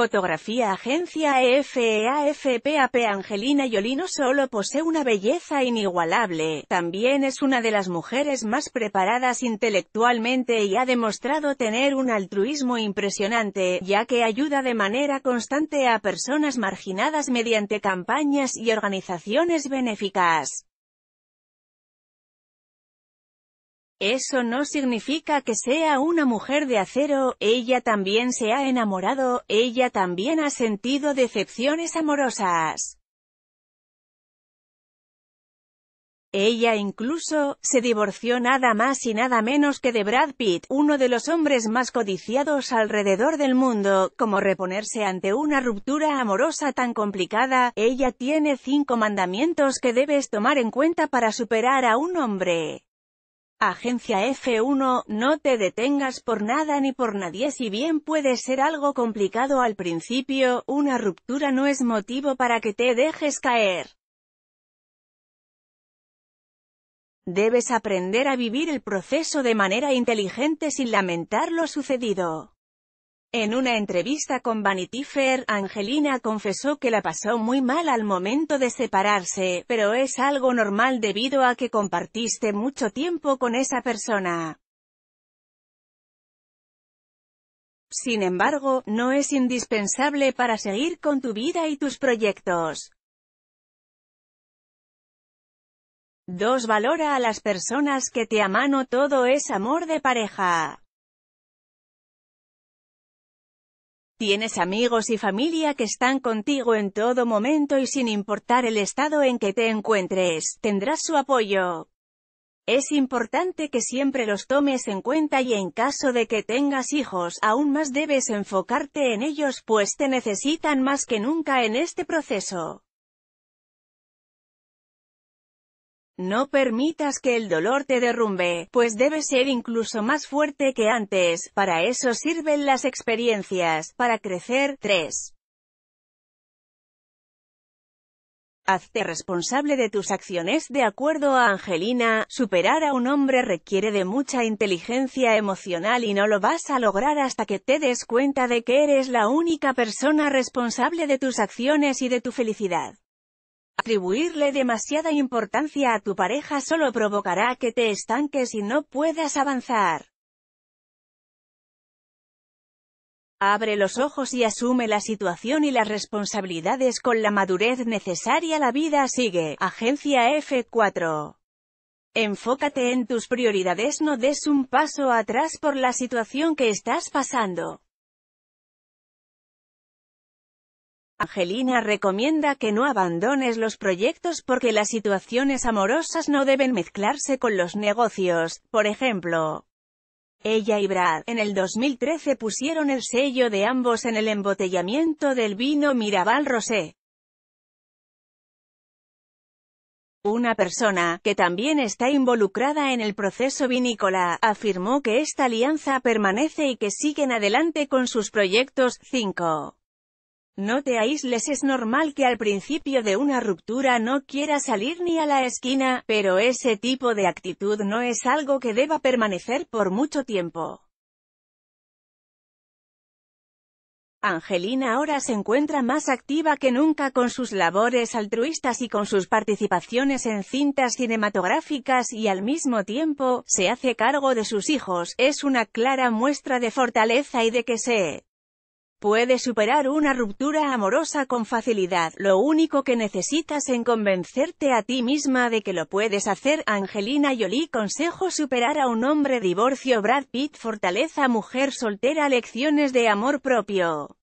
Fotografía Agencia EFEAFPAP Angelina Yolino solo posee una belleza inigualable, también es una de las mujeres más preparadas intelectualmente y ha demostrado tener un altruismo impresionante, ya que ayuda de manera constante a personas marginadas mediante campañas y organizaciones benéficas. Eso no significa que sea una mujer de acero, ella también se ha enamorado, ella también ha sentido decepciones amorosas. Ella incluso, se divorció nada más y nada menos que de Brad Pitt, uno de los hombres más codiciados alrededor del mundo, como reponerse ante una ruptura amorosa tan complicada, ella tiene cinco mandamientos que debes tomar en cuenta para superar a un hombre. Agencia F1, no te detengas por nada ni por nadie si bien puede ser algo complicado al principio, una ruptura no es motivo para que te dejes caer. Debes aprender a vivir el proceso de manera inteligente sin lamentar lo sucedido. En una entrevista con Vanity Fair, Angelina confesó que la pasó muy mal al momento de separarse, pero es algo normal debido a que compartiste mucho tiempo con esa persona. Sin embargo, no es indispensable para seguir con tu vida y tus proyectos. 2. Valora a las personas que te aman o todo es amor de pareja. Tienes amigos y familia que están contigo en todo momento y sin importar el estado en que te encuentres, tendrás su apoyo. Es importante que siempre los tomes en cuenta y en caso de que tengas hijos, aún más debes enfocarte en ellos pues te necesitan más que nunca en este proceso. No permitas que el dolor te derrumbe, pues debe ser incluso más fuerte que antes, para eso sirven las experiencias, para crecer. 3. Hazte responsable de tus acciones de acuerdo a Angelina, superar a un hombre requiere de mucha inteligencia emocional y no lo vas a lograr hasta que te des cuenta de que eres la única persona responsable de tus acciones y de tu felicidad. Atribuirle demasiada importancia a tu pareja solo provocará que te estanques y no puedas avanzar. Abre los ojos y asume la situación y las responsabilidades con la madurez necesaria. La vida sigue. Agencia F4. Enfócate en tus prioridades. No des un paso atrás por la situación que estás pasando. Angelina recomienda que no abandones los proyectos porque las situaciones amorosas no deben mezclarse con los negocios, por ejemplo. Ella y Brad, en el 2013 pusieron el sello de ambos en el embotellamiento del vino Mirabal Rosé. Una persona, que también está involucrada en el proceso vinícola, afirmó que esta alianza permanece y que siguen adelante con sus proyectos. 5. No te aísles es normal que al principio de una ruptura no quiera salir ni a la esquina, pero ese tipo de actitud no es algo que deba permanecer por mucho tiempo. Angelina ahora se encuentra más activa que nunca con sus labores altruistas y con sus participaciones en cintas cinematográficas y al mismo tiempo, se hace cargo de sus hijos, es una clara muestra de fortaleza y de que se Puede superar una ruptura amorosa con facilidad, lo único que necesitas en convencerte a ti misma de que lo puedes hacer. Angelina Jolie Consejo superar a un hombre divorcio Brad Pitt Fortaleza mujer soltera Lecciones de amor propio